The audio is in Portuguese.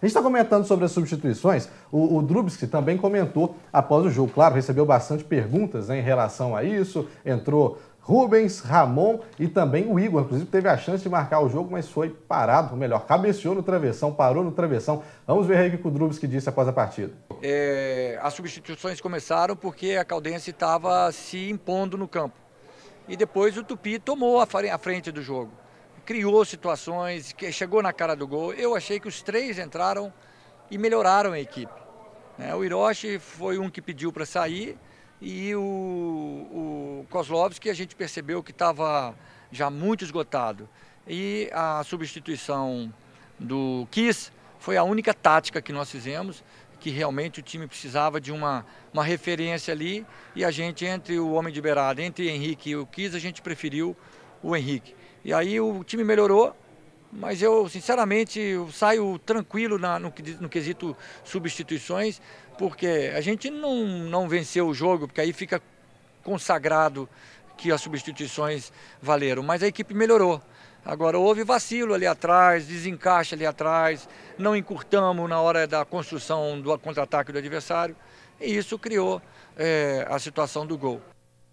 A gente está comentando sobre as substituições. O, o Drubsky também comentou após o jogo. Claro, recebeu bastante perguntas né, em relação a isso. Entrou Rubens, Ramon e também o Igor. Inclusive, teve a chance de marcar o jogo, mas foi parado. Ou melhor, cabeceou no travessão, parou no travessão. Vamos ver aí o que o Drubsky disse após a partida. É, as substituições começaram porque a Caldense estava se impondo no campo. E depois o Tupi tomou a frente do jogo criou situações, que chegou na cara do gol. Eu achei que os três entraram e melhoraram a equipe. Né? O Hiroshi foi um que pediu para sair e o, o Kozlovski a gente percebeu que estava já muito esgotado. E a substituição do Kiss foi a única tática que nós fizemos, que realmente o time precisava de uma, uma referência ali. E a gente, entre o homem de beirada, entre Henrique e o Kiss, a gente preferiu o Henrique. E aí o time melhorou, mas eu, sinceramente, eu saio tranquilo na, no, no, quesito substituições, porque a gente não, não venceu o jogo, porque aí fica consagrado que as substituições valeram, mas a equipe melhorou. Agora, houve vacilo ali atrás, desencaixe ali atrás, não encurtamos na hora da construção do contra-ataque do adversário, e isso criou é, a situação do gol.